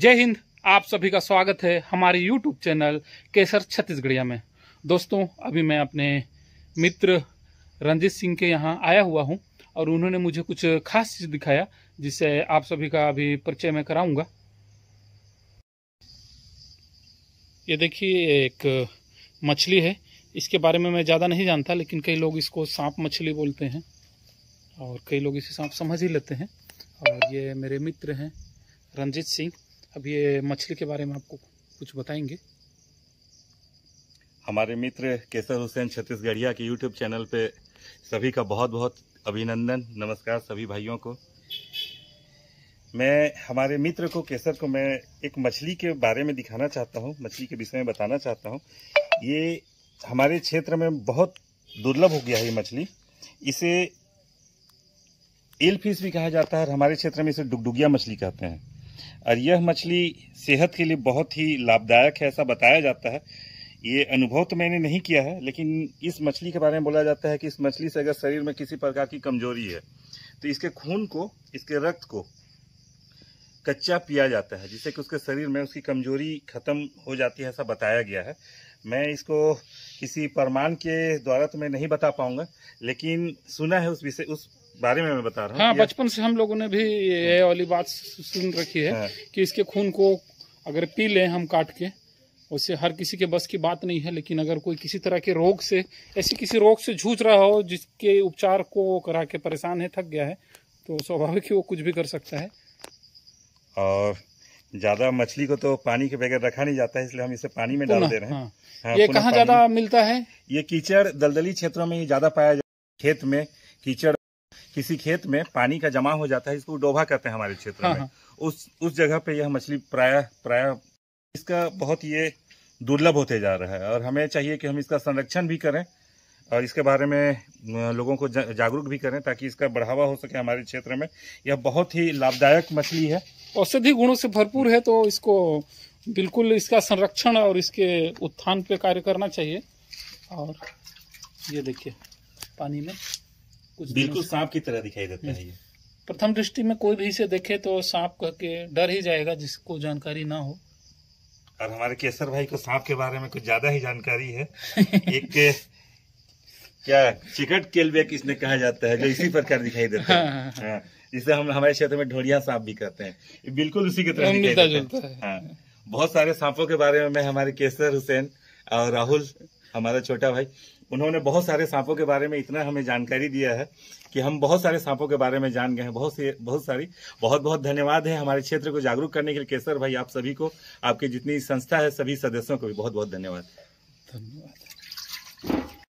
जय हिंद आप सभी का स्वागत है हमारे यूट्यूब चैनल केसर छत्तीसगढ़िया में दोस्तों अभी मैं अपने मित्र रंजीत सिंह के यहाँ आया हुआ हूँ और उन्होंने मुझे कुछ खास चीज़ दिखाया जिसे आप सभी का अभी परिचय मैं कराऊंगा ये देखिए एक मछली है इसके बारे में मैं ज़्यादा नहीं जानता लेकिन कई लोग इसको सांप मछली बोलते हैं और कई लोग इसे सांप समझ ही लेते हैं और ये मेरे मित्र हैं रंजीत सिंह अब ये मछली के बारे में आपको कुछ बताएंगे हमारे मित्र केसर हुसैन छत्तीसगढ़िया के यूट्यूब चैनल पे सभी का बहुत बहुत अभिनंदन नमस्कार सभी भाइयों को मैं हमारे मित्र को केसर को मैं एक मछली के बारे में दिखाना चाहता हूँ मछली के विषय में बताना चाहता हूँ ये हमारे क्षेत्र में बहुत दुर्लभ हो गया है ये मछली इसे एल फिश भी कहा जाता है हमारे क्षेत्र में इसे डुगडुगिया मछली कहते हैं और यह मछली सेहत के लिए बहुत ही लाभदायक है ऐसा बताया जाता है ये अनुभव तो मैंने नहीं किया है लेकिन इस मछली के बारे में बोला जाता है कि इस मछली से अगर शरीर में किसी प्रकार की कमजोरी है तो इसके खून को इसके रक्त को कच्चा पिया जाता है जिससे कि उसके शरीर में उसकी कमजोरी खत्म हो जाती है ऐसा बताया गया है मैं इसको किसी प्रमाण के द्वारा तो मैं नहीं बता पाऊंगा लेकिन सुना है उस विषय उस बारे में मैं बता रहा हूँ हाँ बचपन से हम लोगों ने भी ये हाँ। वाली बात सुन रखी है हाँ। कि इसके खून को अगर पी लें हम काट के उससे हर किसी के बस की बात नहीं है लेकिन अगर कोई किसी तरह के रोग से ऐसी किसी रोग से जूझ रहा हो जिसके उपचार को करा के परेशान है थक गया है तो स्वाभाविक ही वो कुछ भी कर सकता है और ज्यादा मछली को तो पानी के बगैर रखा नहीं जाता है इसलिए हम इसे पानी में डाल दे रहे हैं हाँ।, हाँ ये कहाँ ज्यादा मिलता है ये कीचड़ दलदली क्षेत्रों में ज्यादा पाया जाता है खेत में कीचड़ किसी खेत में पानी का जमा हो जाता है इसको डोभा कहते हैं हमारे क्षेत्र हाँ, में हाँ। उस उस जगह पे यह मछली प्राय प्राय इसका बहुत ये दुर्लभ होते जा रहा है और हमें चाहिए कि हम इसका संरक्षण भी करें और इसके बारे में लोगों को जागरूक भी करें ताकि इसका बढ़ावा हो सके हमारे क्षेत्र में यह बहुत ही लाभदायक मछली है औषधि गुणों से भरपूर है तो इसको बिल्कुल इसका संरक्षण और इसके उत्थान पे कार्य करना चाहिए और ये देखिए पानी में कुछ बिल्कुल सांप की तरह दिखाई देता है ये प्रथम दृष्टि में कोई भी इसे देखे तो सांप कह के डर ही जाएगा जिसको जानकारी ना हो और हमारे केसर भाई को सांप के बारे में कुछ ज्यादा ही जानकारी है एक क्या चिकट केलबेक इसने कहा जाता है जो इसी प्रकार दिखाई देता है हाँ, हाँ, हाँ। जिसे हम हमारे क्षेत्र में ढोलिया सांप भी कहते हैं बिल्कुल उसी की तरह दिखाई देता है बहुत सारे सांपों के बारे में हमारे केसर हुसैन और राहुल हमारा छोटा भाई उन्होंने बहुत सारे सांपों के बारे में इतना हमें जानकारी दिया है कि हम बहुत सारे सांपों के बारे में जान गए हैं बहुत से बहुत सारी बहुत बहुत धन्यवाद है हमारे क्षेत्र को जागरूक करने के लिए केसर भाई आप सभी को आपकी जितनी संस्था है सभी सदस्यों को भी बहुत बहुत धन्यवाद धन्यवाद